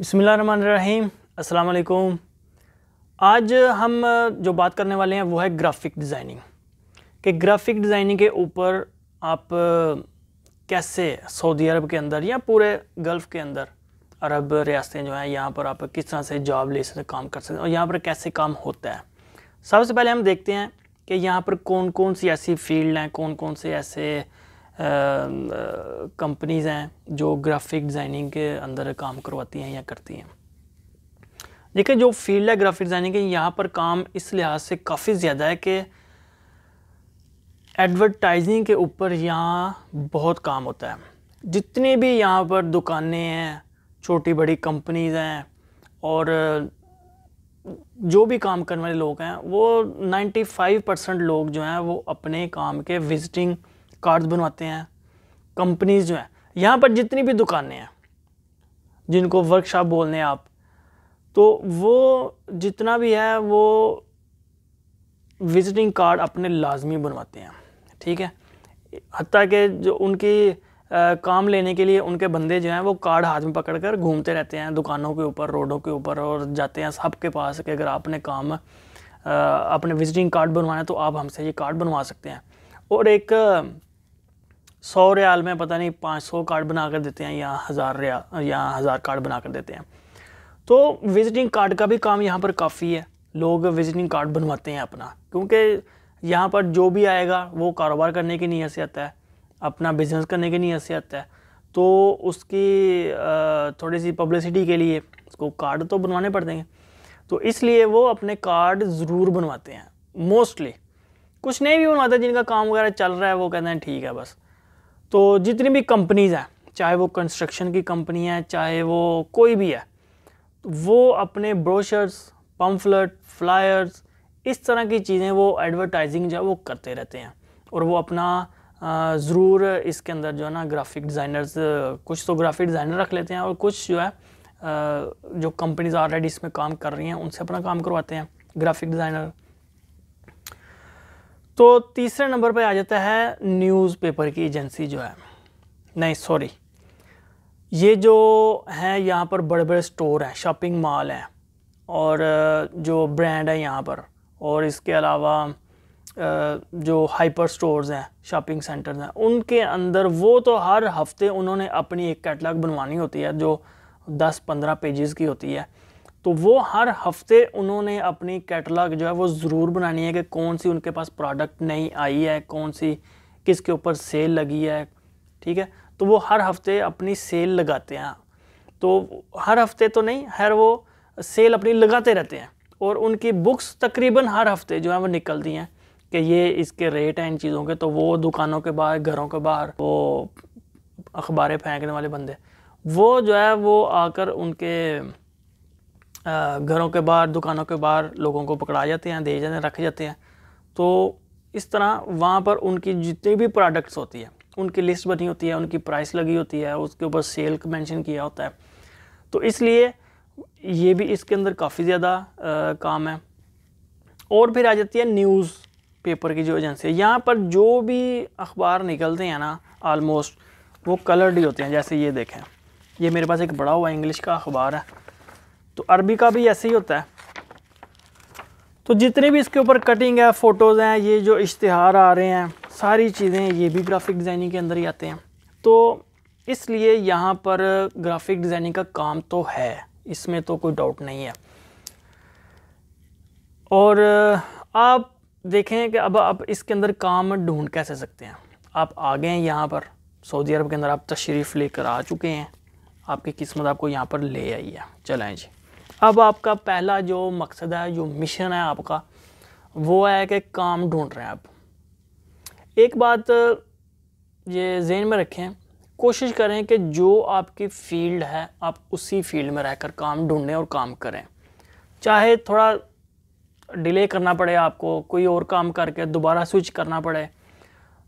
बसमीम अलकुम आज हम जो बात करने वाले हैं वो है ग्राफिक डिज़ाइनिंग कि ग्राफिक डिज़ाइनिंग के ऊपर आप कैसे सऊदी अरब के अंदर या पूरे गल्फ़ के अंदर अरब रियासतें जो हैं यहाँ पर आप किस तरह से जॉब ले सकते काम कर सकते और यहाँ पर कैसे काम होता है सबसे पहले हम देखते हैं कि यहाँ पर कौन कौन सी ऐसी फील्ड हैं कौन कौन से ऐसे कंपनीज़ हैं जो ग्राफिक डिज़ाइनिंग के अंदर काम करवाती हैं या करती हैं देखिए जो फील्ड है ग्राफिक डिज़ाइनिंग के यहाँ पर काम इस लिहाज से काफ़ी ज़्यादा है कि एडवर्टाइजिंग के ऊपर यहाँ बहुत काम होता है जितने भी यहाँ पर दुकानें हैं छोटी बड़ी कंपनीज़ हैं और जो भी काम करने वाले लोग हैं वो 95 परसेंट लोग जो हैं वो अपने काम के विजिटिंग कार्ड्स बनवाते हैं कंपनीज जो हैं यहाँ पर जितनी भी दुकानें हैं जिनको वर्कशॉप बोल रहे हैं आप तो वो जितना भी है वो विजिटिंग कार्ड अपने लाजमी बनवाते हैं ठीक है हती कि जो उनकी आ, काम लेने के लिए उनके बंदे जो हैं वो कार्ड हाथ में पकड़ कर घूमते रहते हैं दुकानों के ऊपर रोडों के ऊपर और जाते हैं सबके पास कि अगर आपने काम आ, अपने विजिटिंग कार्ड बनवाना है तो आप हमसे ये कार्ड बनवा सकते हैं और एक सौ रियाल में पता नहीं पाँच सौ कार्ड बना कर देते हैं या हज़ार रियाल या हज़ार कार्ड बना कर देते हैं तो विज़िटिंग कार्ड का भी काम यहाँ पर काफ़ी है लोग विज़िटिंग कार्ड बनवाते हैं अपना क्योंकि यहाँ पर जो भी आएगा वो कारोबार करने की नीयत से आता है अपना बिज़नेस करने की नीयत से आता है तो उसकी थोड़ी सी पब्लिसिटी के लिए उसको कार्ड तो बनवाने पड़ते हैं तो इसलिए वो अपने कार्ड ज़रूर बनवाते हैं मोस्टली कुछ नहीं भी बनवाते जिनका काम वगैरह चल रहा है वो कहते हैं ठीक है बस तो जितनी भी कंपनीज़ हैं चाहे वो कंस्ट्रक्शन की कंपनी है चाहे वो कोई भी है वो अपने ब्रोशर्स पम्फलेट फ्लायर्स इस तरह की चीज़ें वो एडवर्टाइजिंग जो है वो करते रहते हैं और वो अपना ज़रूर इसके अंदर जो है ना ग्राफिक डिज़ाइनर्स कुछ तो ग्राफिक डिज़ाइनर रख लेते हैं और कुछ जो है जो कंपनीज ऑलरेडी इसमें काम कर रही हैं उनसे अपना काम करवाते हैं ग्राफिक डिज़ाइनर तो तीसरे नंबर पर आ जाता है न्यूज़पेपर की एजेंसी जो है नहीं सॉरी ये जो है यहाँ पर बड़े बड़े स्टोर हैं शॉपिंग मॉल हैं और जो ब्रांड है यहाँ पर और इसके अलावा जो हाइपर स्टोर्स हैं शॉपिंग सेंटर्स हैं उनके अंदर वो तो हर हफ्ते उन्होंने अपनी एक कैटलाग बनवानी होती है जो 10-15 पेजेस की होती है तो वो हर हफ्ते उन्होंने अपनी कैटलॉग जो है वो ज़रूर बनानी है कि कौन सी उनके पास प्रोडक्ट नहीं आई है कौन सी किसके ऊपर सेल लगी है ठीक है तो वो हर हफ्ते अपनी सेल लगाते हैं हाँ। तो हर हफ्ते तो नहीं हर वो सेल अपनी लगाते रहते हैं और उनकी बुक्स तकरीबन हर हफ्ते जो है वो निकलती हैं कि ये इसके रेट हैं इन चीज़ों के तो वो दुकानों के बाहर घरों के बाहर वो अखबारें फेंकने वाले बंदे वो जो है वो आकर उनके घरों के बाहर दुकानों के बाहर लोगों को पकड़ा जाते हैं दे जाते हैं रखे जाते हैं तो इस तरह वहाँ पर उनकी जितनी भी प्रोडक्ट्स होती है उनकी लिस्ट बनी होती है उनकी प्राइस लगी होती है उसके ऊपर सेल मेंशन किया होता है तो इसलिए ये भी इसके अंदर काफ़ी ज़्यादा काम है और फिर आ जाती है न्यूज़ पेपर की जो एजेंसी है यहाँ पर जो भी अखबार निकलते हैं ना आलमोस्ट वो कलर्ड ही होते हैं जैसे ये देखें ये मेरे पास एक बड़ा हुआ इंग्लिश का अखबार है तो अरबी का भी ऐसे ही होता है तो जितने भी इसके ऊपर कटिंग है फ़ोटोज़ हैं ये जो इश्तहार आ रहे हैं सारी चीज़ें ये भी ग्राफिक डिज़ाइनिंग के अंदर ही आते हैं तो इसलिए यहाँ पर ग्राफिक डिज़ाइनिंग का काम तो है इसमें तो कोई डाउट नहीं है और आप देखें कि अब आप इसके अंदर काम ढूंढ कैसे सकते हैं आप आ गए हैं यहाँ पर सऊदी अरब के अंदर आप तशरीफ़ लेकर आ चुके हैं आपकी किस्मत आपको यहाँ पर ले आई है चलाएँ जी अब आपका पहला जो मकसद है जो मिशन है आपका वो है कि काम ढूंढ रहे हैं आप एक बात ये जहन में रखें कोशिश करें कि जो आपकी फ़ील्ड है आप उसी फील्ड में रहकर काम ढूंढें और काम करें चाहे थोड़ा डिले करना पड़े आपको कोई और काम करके दोबारा स्विच करना पड़े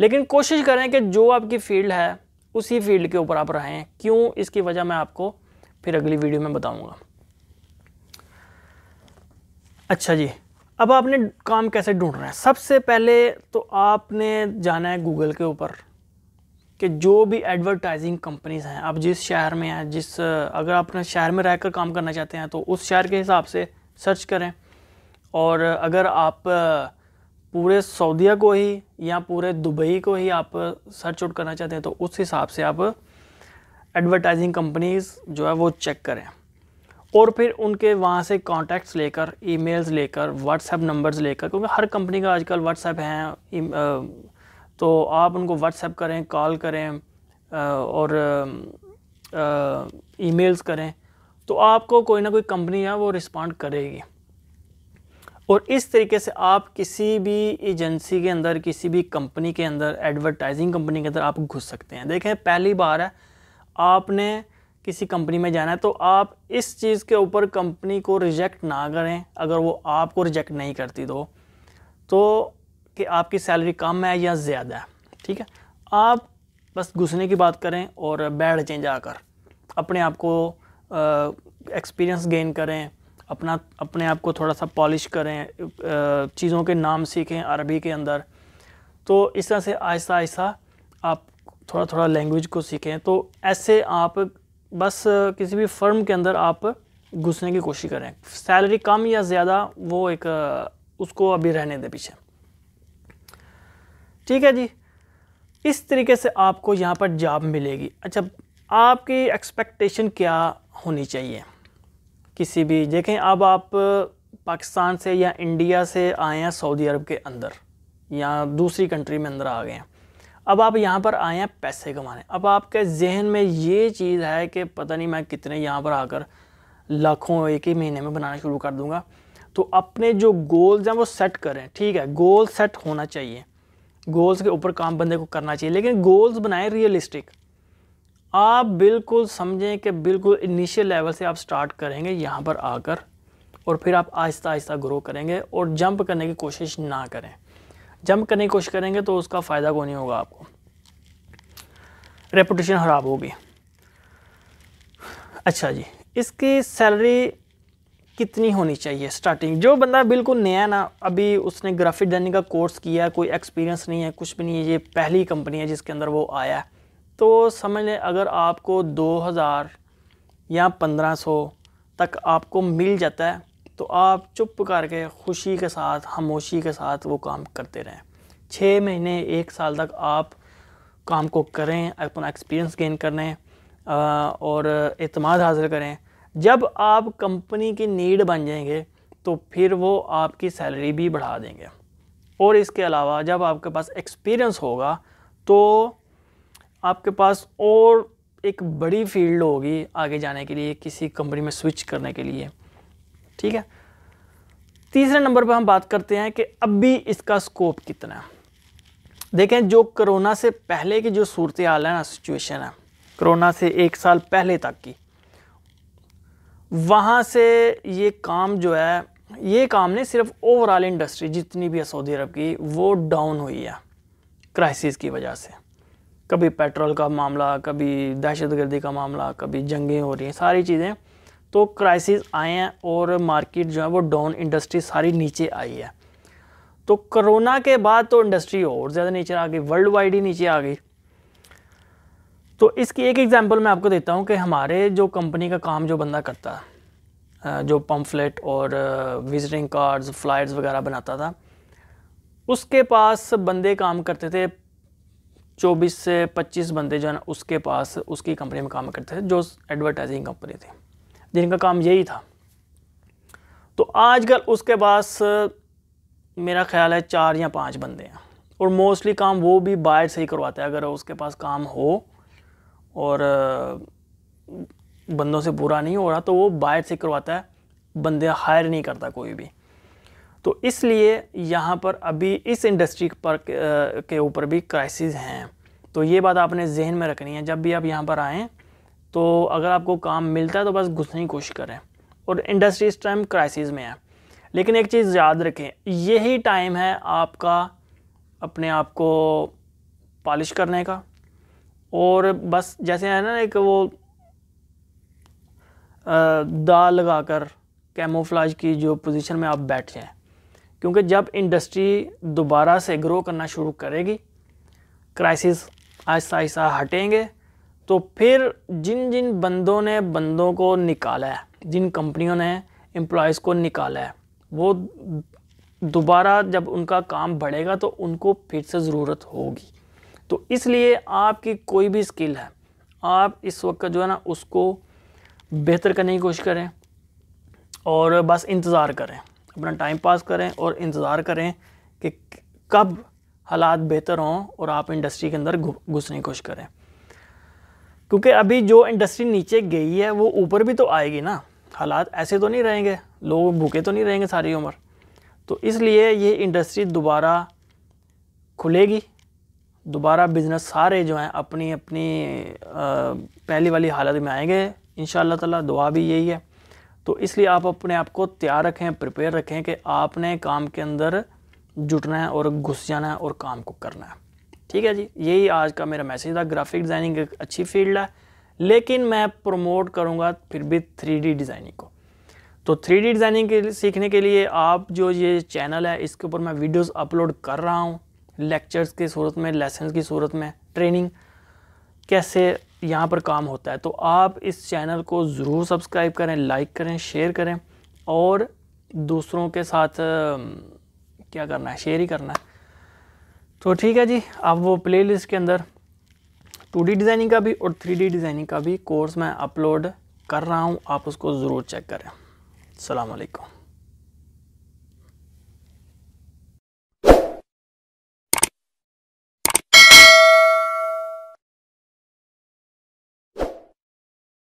लेकिन कोशिश करें कि जो आपकी फील्ड है उसी फील्ड के ऊपर आप रहें क्यों इसकी वजह मैं आपको फिर अगली वीडियो में बताऊंगा अच्छा जी अब आपने काम कैसे ढूंढना है सबसे पहले तो आपने जाना है गूगल के ऊपर कि जो भी एडवर्टाइजिंग कंपनीज हैं आप जिस शहर में हैं जिस अगर आप अपने शहर में रहकर काम करना चाहते हैं तो उस शहर के हिसाब से सर्च करें और अगर आप पूरे सऊदीया को ही या पूरे दुबई को ही आप सर्च आउट करना चाहते हैं तो उस हिसाब से आप एडवर्टाइजिंग कंपनीज़ जो है वो चेक करें और फिर उनके वहाँ से कॉन्टैक्ट्स लेकर ईमेल्स लेकर व्हाट्सएप नंबर्स लेकर क्योंकि हर कंपनी का आजकल व्हाट्सएप है तो आप उनको व्हाट्सएप करें कॉल करें और ईमेल्स करें तो आपको कोई ना कोई कंपनी है वो रिस्पॉन्ड करेगी और इस तरीके से आप किसी भी एजेंसी के अंदर किसी भी कंपनी के अंदर एडवर्टाइजिंग कंपनी के अंदर आप घुस सकते हैं देखें पहली बार है आपने किसी कंपनी में जाना है तो आप इस चीज़ के ऊपर कंपनी को रिजेक्ट ना करें अगर वो आपको रिजेक्ट नहीं करती तो तो कि आपकी सैलरी कम है या ज़्यादा है ठीक है आप बस घुसने की बात करें और बैठ चेंज जाकर अपने आप को एक्सपीरियंस गेन करें अपना अपने आप को थोड़ा सा पॉलिश करें चीज़ों के नाम सीखें अरबी के अंदर तो इस तरह से आहिस्ता आहिस्ता आप थोड़ा थोड़ा लैंग्वेज को सीखें तो ऐसे आप बस किसी भी फर्म के अंदर आप घुसने की कोशिश करें सैलरी कम या ज़्यादा वो एक उसको अभी रहने दें पीछे ठीक है जी इस तरीके से आपको यहाँ पर जॉब मिलेगी अच्छा आपकी एक्सपेक्टेशन क्या होनी चाहिए किसी भी देखें अब आप पाकिस्तान से या इंडिया से आए हैं सऊदी अरब के अंदर या दूसरी कंट्री में अंदर आ गए हैं अब आप यहाँ पर आए हैं पैसे कमाने अब आपके जहन में ये चीज़ है कि पता नहीं मैं कितने यहाँ पर आकर लाखों एक ही महीने में बनाना शुरू कर दूँगा तो अपने जो गोल्स हैं वो सेट करें ठीक है गोल सेट होना चाहिए गोल्स के ऊपर काम बंदे को करना चाहिए लेकिन गोल्स बनाएं रियलिस्टिक आप बिल्कुल समझें कि बिल्कुल इनिशियल लेवल से आप स्टार्ट करेंगे यहाँ पर आकर और फिर आप आहिस्ता आहिस्ता ग्रो करेंगे और जंप करने की कोशिश ना करें जंप करने की कोशिश करेंगे तो उसका फ़ायदा कौन नहीं होगा आपको रेपुटेशन ख़राब होगी अच्छा जी इसकी सैलरी कितनी होनी चाहिए स्टार्टिंग जो बंदा बिल्कुल नया ना अभी उसने ग्राफिक डिजाइनिंग का कोर्स किया कोई एक्सपीरियंस नहीं है कुछ भी नहीं है ये पहली कंपनी है जिसके अंदर वो आया है तो समझ लें अगर आपको 2000 या 1500 तक आपको मिल जाता है तो आप चुप करके खुशी के साथ खामोशी के साथ वो काम करते रहें छः महीने एक साल तक आप काम को करें अपना एक्सपीरियंस गेन करें और अतमाद हासिल करें जब आप कंपनी की नीड बन जाएंगे तो फिर वो आपकी सैलरी भी बढ़ा देंगे और इसके अलावा जब आपके पास एक्सपीरियंस होगा तो आपके पास और एक बड़ी फील्ड होगी आगे जाने के लिए किसी कंपनी में स्विच करने के लिए ठीक है तीसरे नंबर पर हम बात करते हैं कि अब भी इसका स्कोप कितना है देखें जो कोरोना से पहले की जो सूरत हाल है ना सिचुएशन है कोरोना से एक साल पहले तक की वहाँ से ये काम जो है ये काम ने सिर्फ ओवरऑल इंडस्ट्री जितनी भी है सऊदी अरब की वो डाउन हुई है क्राइसिस की वजह से कभी पेट्रोल का मामला कभी दहशत गर्दी का मामला कभी जंगें हो रही हैं सारी चीज़ें तो क्राइसिस आए हैं और मार्केट जो है वो डाउन इंडस्ट्री सारी नीचे आई है तो कोरोना के बाद तो इंडस्ट्री और ज़्यादा नीचे आ गई वर्ल्ड वाइड ही नीचे आ गई तो इसकी एक एग्जांपल मैं आपको देता हूँ कि हमारे जो कंपनी का काम जो बंदा करता जो पम्फलेट और विजिटिंग कार्ड्स फ्लाइट्स वगैरह बनाता था उसके पास बंदे काम करते थे 24 से 25 बंदे जो है ना उसके पास उसकी कंपनी में काम करते थे जो एडवर्टाइजिंग कंपनी थी जिनका काम यही था तो आजकल उसके पास मेरा ख्याल है चार या पांच बंदे हैं और मोस्टली काम वो भी बाहर से ही करवाता है अगर उसके पास काम हो और बंदों से बुरा नहीं हो रहा तो वो बाहर से करवाता है बंदे हायर नहीं करता कोई भी तो इसलिए यहाँ पर अभी इस इंडस्ट्री पर के ऊपर भी क्राइसिस हैं तो ये बात आपने जहन में रखनी है जब भी आप यहाँ पर आएँ तो अगर आपको काम मिलता है तो बस घुसने की कोशिश करें और इंडस्ट्री इस टाइम क्राइसिस में है लेकिन एक चीज़ याद रखें यही टाइम है आपका अपने आप को पॉलिश करने का और बस जैसे है ना एक वो दाल लगाकर कैमोफ्लाज की जो पोजीशन में आप बैठ जाएं क्योंकि जब इंडस्ट्री दोबारा से ग्रो करना शुरू करेगी क्राइसिस आहिस्ता आहिस्ता हटेंगे तो फिर जिन जिन बंदों ने बंदों को निकाला है जिन कंपनियों ने एम्प्लॉयज़ को निकाला है वो दोबारा जब उनका काम बढ़ेगा तो उनको फिर से ज़रूरत होगी तो इसलिए आपकी कोई भी स्किल है आप इस वक्त जो है ना उसको बेहतर करने की कोशिश करें और बस इंतज़ार करें अपना टाइम पास करें और इंतज़ार करें कि कब हालात बेहतर हों और आप इंडस्ट्री के अंदर घुसने की कोशिश करें क्योंकि अभी जो इंडस्ट्री नीचे गई है वो ऊपर भी तो आएगी ना हालात ऐसे तो नहीं रहेंगे लोग भूखे तो नहीं रहेंगे सारी उम्र तो इसलिए ये इंडस्ट्री दोबारा खुलेगी दोबारा बिज़नेस सारे जो हैं अपनी अपनी पहली वाली हालत में आएंगे इन ताला दुआ भी यही है तो इसलिए आप अपने आप को तैयार रखें प्रिपेयर रखें कि आपने काम के अंदर जुटना है और घुस जाना है और काम को करना है ठीक है जी यही आज का मेरा मैसेज था ग्राफिक डिज़ाइनिंग एक अच्छी फील्ड है लेकिन मैं प्रमोट करूँगा फिर भी थ्री डिज़ाइनिंग को तो थ्री डिज़ाइनिंग के सीखने के लिए आप जो ये चैनल है इसके ऊपर मैं वीडियोस अपलोड कर रहा हूँ लेक्चर्स की सूरत में लेसन की सूरत में ट्रेनिंग कैसे यहाँ पर काम होता है तो आप इस चैनल को ज़रूर सब्सक्राइब करें लाइक करें शेयर करें और दूसरों के साथ क्या करना है शेयर ही करना है तो ठीक है जी अब वो प्लेलिस्ट के अंदर टू डिज़ाइनिंग का भी और थ्री डिज़ाइनिंग का भी कोर्स मैं अपलोड कर रहा हूँ आप उसको ज़रूर चेक करें अलकुम